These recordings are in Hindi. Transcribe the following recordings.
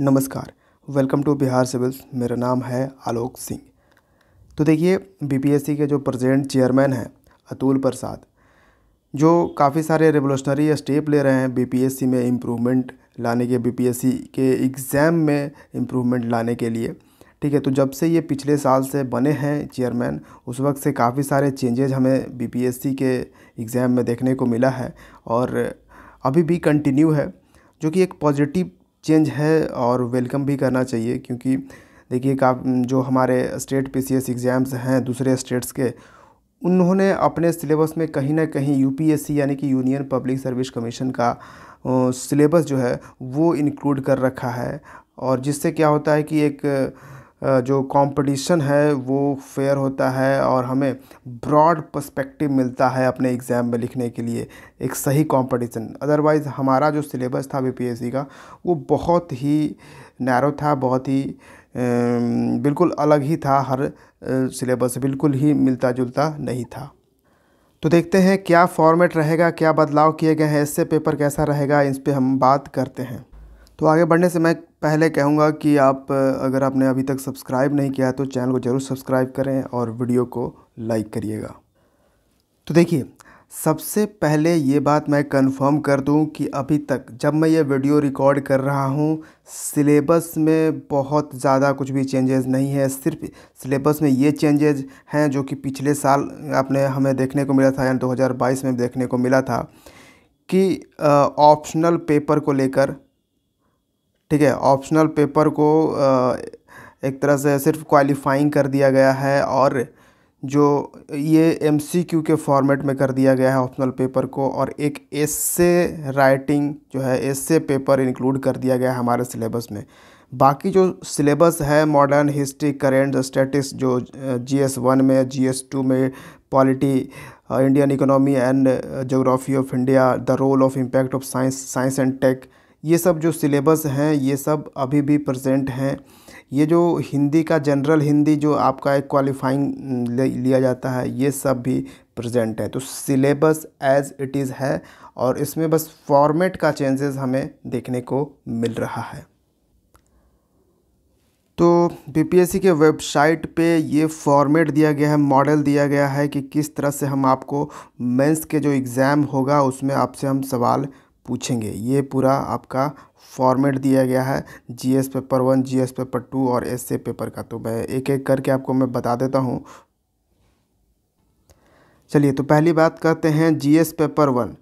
नमस्कार वेलकम टू बिहार सिविल्स मेरा नाम है आलोक सिंह तो देखिए बीपीएससी के जो प्रेजेंट चेयरमैन हैं अतुल प्रसाद जो काफ़ी सारे रेवोल्यूशनरी स्टेप ले रहे हैं बीपीएससी में इम्प्रूवमेंट लाने के बीपीएससी के एग्ज़ाम में इम्प्रूवमेंट लाने के लिए ठीक है तो जब से ये पिछले साल से बने हैं चेयरमैन उस वक्त से काफ़ी सारे चेंजेज हमें बी के एग्ज़ाम में देखने को मिला है और अभी भी कंटिन्यू है जो कि एक पॉजिटिव चेंज है और वेलकम भी करना चाहिए क्योंकि देखिए का जो हमारे स्टेट पीसीएस एग्ज़ाम्स हैं दूसरे स्टेट्स के उन्होंने अपने सिलेबस में कहीं ना कहीं यूपीएससी यानी कि यूनियन पब्लिक सर्विस कमीशन का सिलेबस जो है वो इंक्लूड कर रखा है और जिससे क्या होता है कि एक जो कंपटीशन है वो फेयर होता है और हमें ब्रॉड पर्सपेक्टिव मिलता है अपने एग्ज़ाम में लिखने के लिए एक सही कंपटीशन अदरवाइज़ हमारा जो सिलेबस था बीपीएससी का वो बहुत ही नैरो था बहुत ही बिल्कुल अलग ही था हर सिलेबस बिल्कुल ही मिलता जुलता नहीं था तो देखते हैं क्या फॉर्मेट रहेगा क्या बदलाव किए गए हैं इससे पेपर कैसा रहेगा इस पर हम बात करते हैं तो आगे बढ़ने से मैं पहले कहूँगा कि आप अगर आपने अभी तक सब्सक्राइब नहीं किया है तो चैनल को ज़रूर सब्सक्राइब करें और वीडियो को लाइक करिएगा तो देखिए सबसे पहले ये बात मैं कंफर्म कर दूं कि अभी तक जब मैं ये वीडियो रिकॉर्ड कर रहा हूं सिलेबस में बहुत ज़्यादा कुछ भी चेंजेस नहीं है सिर्फ सिलेबस में ये चेंजेस हैं जो कि पिछले साल आपने हमें देखने को मिला था यानी 2022 में देखने को मिला था कि ऑप्शनल पेपर को लेकर ठीक है ऑप्शनल पेपर को एक तरह से सिर्फ क्वालिफाइंग कर दिया गया है और जो ये एमसीक्यू के फॉर्मेट में कर दिया गया है ऑप्शनल पेपर को और एक एस्से राइटिंग जो है एस्से पेपर इंक्लूड कर दिया गया है हमारे सिलेबस में बाकी जो सिलेबस है मॉडर्न हिस्ट्री करेंट स्टेटिक्स जो जी एस वन में जी एस टू में polity Indian economy and geography of India the role of impact of science science and tech ये सब जो सिलेबस हैं ये सब अभी भी प्रेजेंट हैं ये जो हिंदी का जनरल हिंदी जो आपका एक क्वालिफाइंग लिया जाता है ये सब भी प्रेजेंट है तो सिलेबस एज इट इज़ है और इसमें बस फॉर्मेट का चेंजेस हमें देखने को मिल रहा है तो बीपीएससी के वेबसाइट पे ये फॉर्मेट दिया गया है मॉडल दिया गया है कि किस तरह से हम आपको मेंस के जो एग्ज़ाम होगा उसमें आपसे हम सवाल पूछेंगे ये पूरा आपका फॉर्मेट दिया गया है GS paper one GS paper two और एसए पेपर का तो मैं एक एक करके आपको मैं बता देता हूँ चलिए तो पहली बात करते हैं जीएस पेपर वन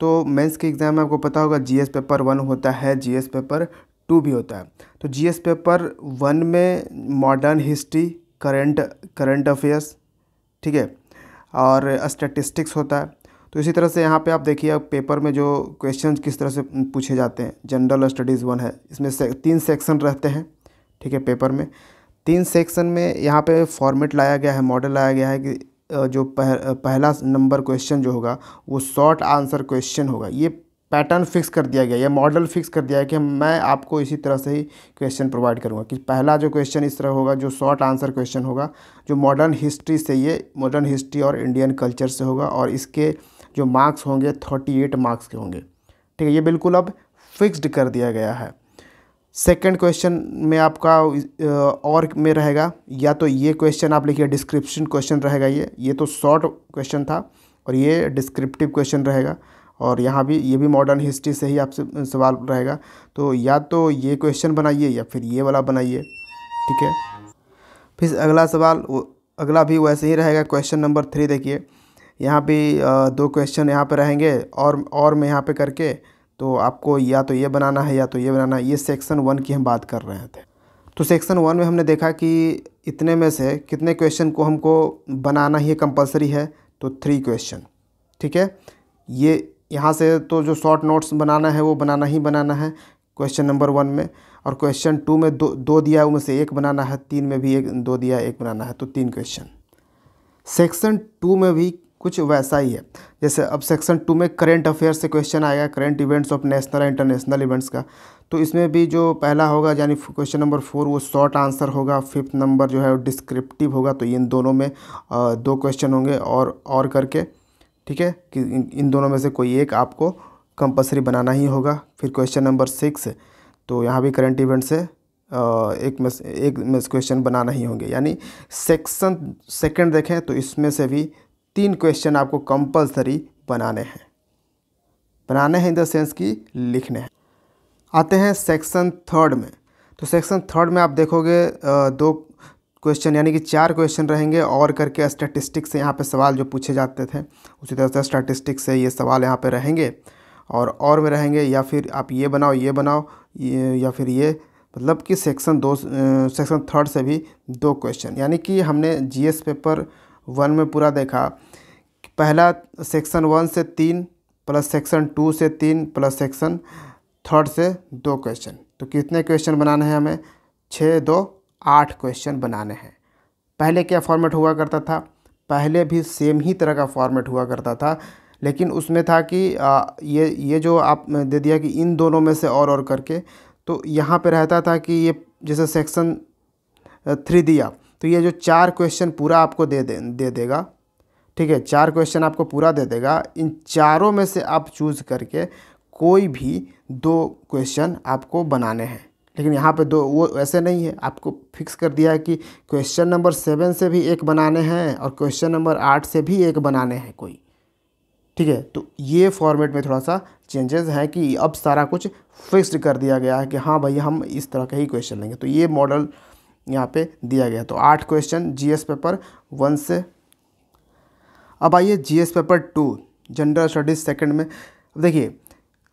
तो मेंस के एग्ज़ाम में आपको पता होगा जीएस पेपर वन होता है जीएस पेपर टू भी होता है तो जीएस पेपर वन में modern history current current affairs ठीक है और स्टैटिस्टिक्स होता है तो इसी तरह से यहाँ पे आप देखिए आप पेपर में जो क्वेश्चन किस तरह से पूछे जाते हैं जनरल स्टडीज़ वन है इसमें से, तीन सेक्शन रहते हैं ठीक है पेपर में तीन सेक्शन में यहाँ पे फॉर्मेट लाया गया है मॉडल लाया गया है कि जो पह, पहला नंबर क्वेश्चन जो होगा वो शॉर्ट आंसर क्वेश्चन होगा ये पैटर्न फिक्स कर दिया गया या मॉडल फिक्स कर दिया है कि मैं आपको इसी तरह से ही क्वेश्चन प्रोवाइड करूँगा कि पहला जो क्वेश्चन इस तरह होगा जो शॉर्ट आंसर क्वेश्चन होगा जो मॉडर्न हिस्ट्री से ये मॉडर्न हिस्ट्री और इंडियन कल्चर से होगा और इसके जो मार्क्स होंगे थर्टी एट मार्क्स के होंगे ठीक है ये बिल्कुल अब फिक्स्ड कर दिया गया है सेकंड क्वेश्चन में आपका और में रहेगा या तो ये क्वेश्चन आप लिखिए डिस्क्रिप्शन क्वेश्चन रहेगा ये ये तो शॉर्ट क्वेश्चन था और ये डिस्क्रिप्टिव क्वेश्चन रहेगा और यहाँ भी ये भी मॉडर्न हिस्ट्री से ही आपसे सवाल रहेगा तो या तो ये क्वेश्चन बनाइए या फिर ये वाला बनाइए ठीक है फिर अगला सवाल अगला भी वैसे ही रहेगा क्वेश्चन नंबर थ्री देखिए यहाँ भी दो क्वेश्चन यहाँ पर रहेंगे और और में यहाँ पे करके तो आपको या तो ये बनाना है या तो ये बनाना है ये सेक्शन वन की हम बात कर रहे थे तो सेक्शन वन में हमने देखा कि इतने में से कितने क्वेश्चन को हमको बनाना ही कंपलसरी है तो थ्री क्वेश्चन ठीक है ये यहाँ से तो जो शॉर्ट नोट्स बनाना है वो बनाना ही बनाना है क्वेश्चन नंबर वन में और क्वेश्चन टू में दो दो दिया है उनमें से एक बनाना है तीन में भी एक दो दिया एक बनाना है तो तीन क्वेश्चन सेक्शन टू में भी कुछ वैसा ही है जैसे अब सेक्शन टू में करेंट अफेयर्स से क्वेश्चन आएगा current events of national international events का तो इसमें भी जो पहला होगा यानी क्वेश्चन नंबर फोर वो शॉर्ट आंसर होगा फिफ्थ नंबर जो है वो डिस्क्रिप्टिव होगा तो इन दोनों में दो क्वेश्चन होंगे और और करके ठीक है कि इन दोनों में से कोई एक आपको कंपलसरी बनाना ही होगा फिर क्वेश्चन नंबर सिक्स तो यहाँ भी करंट इवेंट से एक में एक में क्वेश्चन बनाना ही होंगे यानी सेक्शन सेकंड देखें तो इसमें से भी तीन क्वेश्चन आपको कंपलसरी बनाने हैं बनाने हैं इन द सेंस कि लिखने हैं आते हैं सेक्शन थर्ड में तो सेक्शन थर्ड में आप देखोगे दो क्वेश्चन यानी कि चार क्वेश्चन रहेंगे और करके स्टैटिस्टिक्स से यहाँ पे सवाल जो पूछे जाते थे उसी तरह से स्टैटिस्टिक्स से ये सवाल यहाँ पे रहेंगे और और में रहेंगे या फिर आप ये बनाओ ये बनाओ ये या फिर ये मतलब कि सेक्शन दो सेक्शन थर्ड से भी दो क्वेश्चन यानी कि हमने जीएस पेपर वन में पूरा देखा पहला सेक्शन वन से तीन प्लस सेक्शन टू से तीन प्लस सेक्शन थर्ड से दो क्वेश्चन तो कितने क्वेश्चन बनाने हैं हमें छः दो आठ क्वेश्चन बनाने हैं पहले क्या फॉर्मेट हुआ करता था पहले भी सेम ही तरह का फॉर्मेट हुआ करता था लेकिन उसमें था कि ये ये जो आप दे दिया कि इन दोनों में से और और करके तो यहाँ पे रहता था कि ये जैसे सेक्शन थ्री दिया तो ये जो चार क्वेश्चन पूरा आपको दे दे दे देगा ठीक है चार क्वेश्चन आपको पूरा दे देगा इन चारों में से आप चूज़ करके कोई भी दो क्वेश्चन आपको बनाने हैं लेकिन यहाँ पे दो वो ऐसे नहीं है आपको फिक्स कर दिया है कि क्वेश्चन नंबर सेवन से भी एक बनाने हैं और क्वेश्चन नंबर आठ से भी एक बनाने हैं कोई ठीक है तो ये फॉर्मेट में थोड़ा सा चेंजेस हैं कि अब सारा कुछ फिक्स्ड कर दिया गया है कि हाँ भाई हम इस तरह का ही क्वेश्चन लेंगे तो ये मॉडल यहाँ पे दिया गया तो आठ क्वेश्चन जीएस पेपर वन से अब आइए GS paper two general studies second में देखिए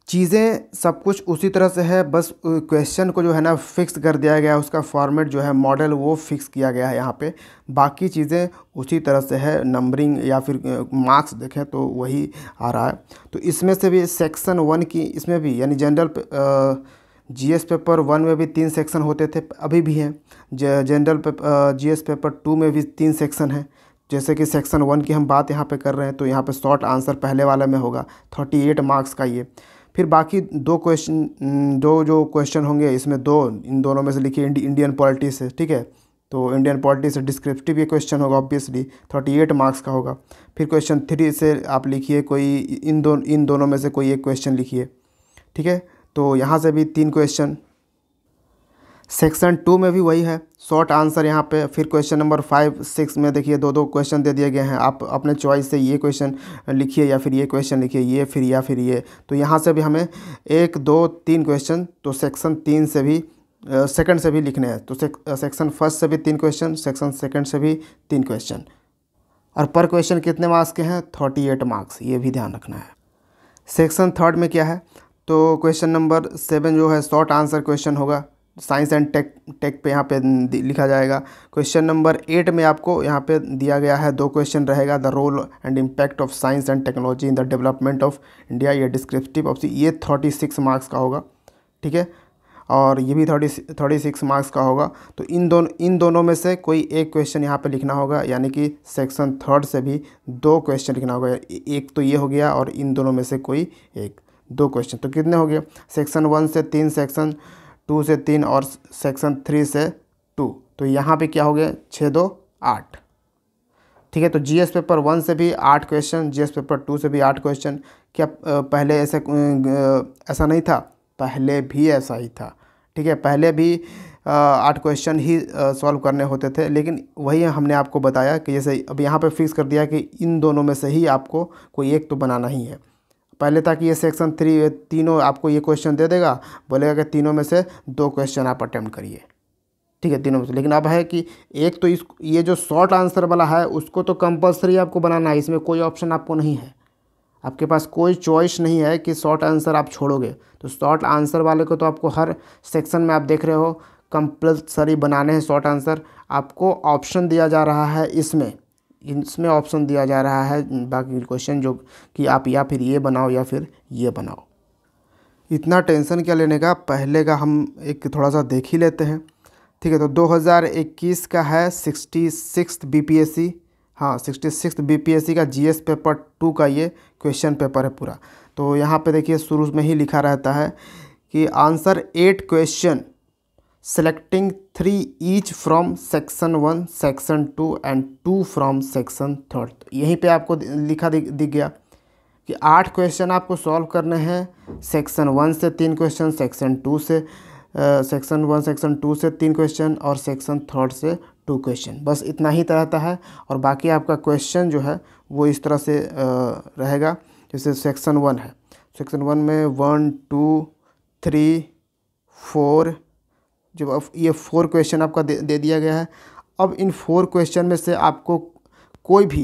चीज़ें सब कुछ उसी तरह से है बस क्वेश्चन को जो है ना फिक्स कर दिया गया है उसका फॉर्मेट जो है मॉडल वो फिक्स किया गया है यहाँ पे बाकी चीज़ें उसी तरह से है नंबरिंग या फिर मार्क्स देखें तो वही आ रहा है तो इसमें से भी सेक्शन वन की इसमें भी यानी जनरल जीएस पेपर वन में भी तीन सेक्शन होते थे अभी भी हैं general G GS paper two में भी तीन सेक्शन हैं जैसे कि सेक्शन वन की हम बात यहाँ पे कर रहे हैं तो यहाँ पे शॉर्ट आंसर पहले वाले में होगा थर्टी एट मार्क्स का ये फिर बाकी दो क्वेश्चन दो जो क्वेश्चन होंगे इसमें दो इन दोनों में से लिखिए इंडियन पॉलिटिक्स से ठीक है तो इंडियन पॉलिटी से डिस्क्रिप्टिव ये क्वेश्चन होगा ऑब्वियसली थर्टी एट मार्क्स का होगा फिर क्वेश्चन थ्री से आप लिखिए कोई इन दो इन दोनों में से कोई एक क्वेश्चन लिखिए ठीक है तो यहाँ से भी तीन क्वेश्चन सेक्शन टू में भी वही है शॉर्ट आंसर यहाँ पे फिर क्वेश्चन नंबर फाइव सिक्स में देखिए दो दो क्वेश्चन दे दिए गए हैं आप अपने चॉइस से ये क्वेश्चन लिखिए या फिर ये क्वेश्चन लिखिए ये फिर या फिर ये तो यहाँ से भी हमें एक दो तीन क्वेश्चन तो सेक्शन तीन से भी सेकंड से भी लिखने हैं तो सेक्शन फर्स्ट से भी तीन क्वेश्चन सेक्शन सेकेंड से भी तीन क्वेश्चन और पर क्वेश्चन कितने मार्क्स के हैं थर्टी एट मार्क्स ये भी ध्यान रखना है सेक्शन थर्ड में क्या है तो क्वेश्चन नंबर सेवन जो है शॉर्ट आंसर क्वेश्चन होगा साइंस एंड टेक टेक पे यहाँ पे लिखा जाएगा क्वेश्चन नंबर एट में आपको यहाँ पे दिया गया है दो क्वेश्चन रहेगा the role and impact of science and technology in the development of India ये डिस्क्रिप्टिव ऑप्शन ये थर्टी सिक्स मार्क्स का होगा ठीक है और ये भी थर्टी थर्टी सिक्स मार्क्स का होगा तो इन दोनों इन दोनों में से कोई एक क्वेश्चन यहाँ पे लिखना होगा यानी कि सेक्शन थर्ड से भी दो क्वेश्चन लिखना होगा एक तो ये हो गया और इन दोनों में से कोई एक दो क्वेश्चन तो कितने हो गए सेक्शन वन से तीन सेक्शन टू से तीन और सेक्शन थ्री से टू तो यहाँ पे क्या हो गया छः दो आठ ठीक है तो जीएस पेपर वन से भी आठ क्वेश्चन जीएस पेपर टू से भी आठ क्वेश्चन क्या पहले ऐसे ऐसा नहीं था पहले भी ऐसा ही था ठीक है पहले भी आठ क्वेश्चन ही सॉल्व करने होते थे लेकिन वही हमने आपको बताया कि जैसे अब यहाँ पे फिक्स कर दिया कि इन दोनों में से ही आपको कोई एक तो बनाना ही है पहले था कि ये सेक्शन थ्री तीनों आपको ये क्वेश्चन दे देगा बोलेगा कि तीनों में से दो क्वेश्चन आप अटैम्प्ट करिए ठीक है तीनों में से लेकिन अब है कि एक तो इस ये जो शॉर्ट आंसर वाला है उसको तो कंपलसरी आपको बनाना है इसमें कोई ऑप्शन आपको नहीं है आपके पास कोई चॉइस नहीं है कि शॉर्ट आंसर आप छोड़ोगे तो शॉर्ट आंसर वाले को तो आपको हर सेक्शन में आप देख रहे हो कंपल्सरी बनाने हैं शॉर्ट आंसर आपको ऑप्शन दिया जा रहा है इसमें इसमें ऑप्शन दिया जा रहा है बाकी क्वेश्चन जो कि आप या फिर ये बनाओ या फिर ये बनाओ इतना टेंशन क्या लेने का पहले का हम एक थोड़ा सा देख ही लेते हैं ठीक है तो 2021 का है sixty six B P S C हाँ सिक्सटी सिक्स बी का एस पेपर टू का ये क्वेश्चन पेपर है पूरा तो यहाँ पे देखिए शुरू में ही लिखा रहता है कि answer eight question selecting three each from section one section two and two from section third यहीं पे आपको लिखा दिख दिख गया कि आठ क्वेश्चन आपको सॉल्व करने हैं सेक्शन वन से तीन क्वेश्चन सेक्शन टू से सेक्शन वन सेक्शन टू से तीन क्वेश्चन और सेक्शन थर्ड से टू क्वेश्चन बस इतना ही रहता है और बाकी आपका क्वेश्चन जो है वो इस तरह से uh, रहेगा जैसे सेक्शन वन है सेक्शन वन में वन टू थ्री फोर जो ये फोर क्वेश्चन आपका दे, दे दिया गया है अब इन फोर क्वेश्चन में से आपको कोई भी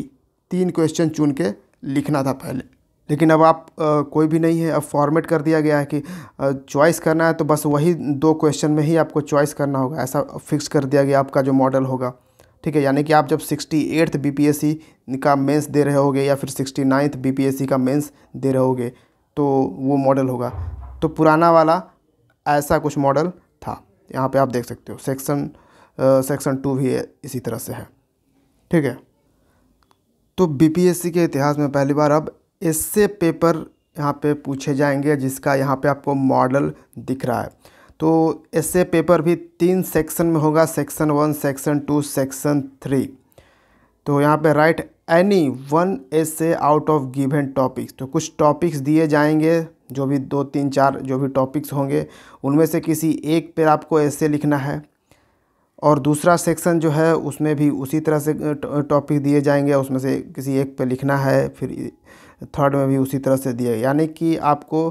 तीन क्वेश्चन चुन के लिखना था पहले लेकिन अब आप आ, कोई भी नहीं है अब फॉर्मेट कर दिया गया है कि चॉइस करना है तो बस वही दो क्वेश्चन में ही आपको चॉइस करना होगा ऐसा फिक्स कर दिया गया आपका जो मॉडल होगा ठीक है यानी कि आप जब सिक्सटी एट्थ बी का मेंस दे रहे होगे या फिर सिक्सटी नाइन्थ बी का मेंस दे रहे होगे तो वो मॉडल होगा तो पुराना वाला ऐसा कुछ मॉडल था यहाँ पे आप देख सकते हो सेक्शन सेक्शन टू भी इसी तरह से है ठीक है तो बीपीएससी के इतिहास में पहली बार अब ऐसे पेपर यहाँ पे पूछे जाएंगे जिसका यहाँ पे आपको मॉडल दिख रहा है तो ऐसे पेपर भी तीन सेक्शन में होगा section one section two section three तो यहाँ पे write any one essay out of given topics तो कुछ टॉपिक्स दिए जाएंगे जो भी दो तीन चार जो भी टॉपिक्स होंगे उनमें से किसी एक पर आपको ऐसे लिखना है और दूसरा सेक्शन जो है उसमें भी उसी तरह से टॉपिक दिए जाएंगे उसमें से किसी एक पे लिखना है फिर थर्ड में भी उसी तरह से दिए यानी कि आपको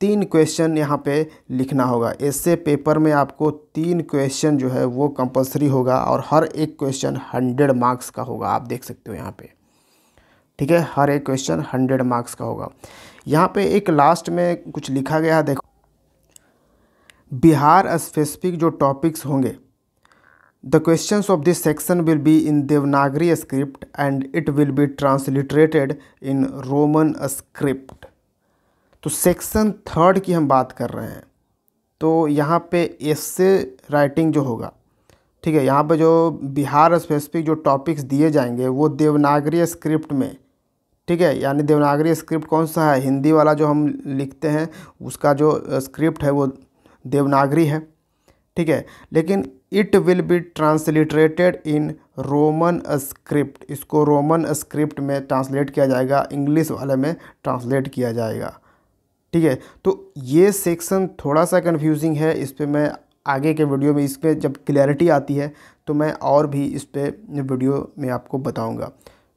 तीन क्वेश्चन यहाँ पे लिखना होगा ऐसे पेपर में आपको तीन क्वेश्चन जो है वो कंपलसरी होगा और हर एक क्वेश्चन हंड्रेड मार्क्स का होगा आप देख सकते हो यहाँ पे ठीक है हर एक क्वेश्चन हंड्रेड मार्क्स का होगा यहाँ पे एक लास्ट में कुछ लिखा गया है देखो बिहार स्पेसिफिक जो टॉपिक्स होंगे the question of this section will be in Devanagari script and it will be transliterated in Roman script तो सेक्शन थर्ड की हम बात कर रहे हैं तो यहाँ पे एस्से राइटिंग जो होगा ठीक है यहाँ पे जो बिहार स्पेसिफिक जो टॉपिक्स दिए जाएंगे वो देवनागरी स्क्रिप्ट में ठीक है यानी देवनागरी स्क्रिप्ट कौन सा है हिंदी वाला जो हम लिखते हैं उसका जो स्क्रिप्ट है वो देवनागरी है ठीक है लेकिन it will be transliterated in Roman script इसको रोमन स्क्रिप्ट में ट्रांसलेट किया जाएगा इंग्लिश वाले में ट्रांसलेट किया जाएगा ठीक है तो ये सेक्शन थोड़ा सा कन्फ्यूजिंग है इस पर मैं आगे के वीडियो में इस पर जब क्लैरिटी आती है तो मैं और भी इस पर वीडियो में आपको बताऊँगा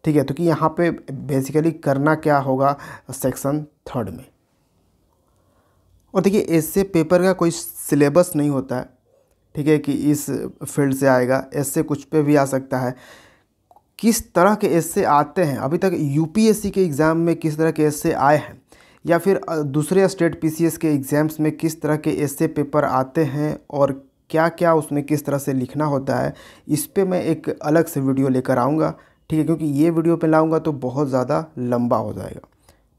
ठीक है तो कि यहाँ पे बेसिकली करना क्या होगा सेक्शन थर्ड में और देखिए ऐसे पेपर का कोई सिलेबस नहीं होता है ठीक है कि इस फील्ड से आएगा ऐसे कुछ पे भी आ सकता है किस तरह के ऐसे आते हैं अभी तक यूपीएससी के एग्ज़ाम में किस तरह के ऐसे आए हैं या फिर दूसरे स्टेट पीसीएस के एग्ज़ाम्स में किस तरह के ऐसे पेपर आते हैं और क्या क्या उसमें किस तरह से लिखना होता है इस पर मैं एक अलग से वीडियो लेकर आऊँगा ठीक है क्योंकि ये वीडियो पे लाऊंगा तो बहुत ज़्यादा लंबा हो जाएगा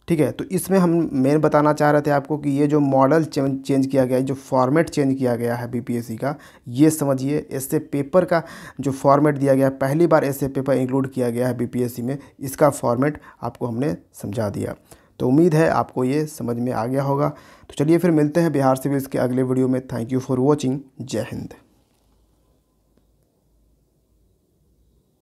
ठीक है तो इसमें हम मेन बताना चाह रहे थे आपको कि ये जो मॉडल चेंज चेंज किया गया है जो फॉर्मेट चेंज किया गया है बीपीएससी का ये समझिए ऐसे पेपर का जो फॉर्मेट दिया गया है पहली बार ऐसे पेपर इंक्लूड किया गया है बीपीएससी में इसका फॉर्मेट आपको हमने समझा दिया तो उम्मीद है आपको ये समझ में आ गया होगा तो चलिए फिर मिलते हैं बिहार सिविल्स के अगले वीडियो में थैंक यू फॉर वॉचिंग जय हिंद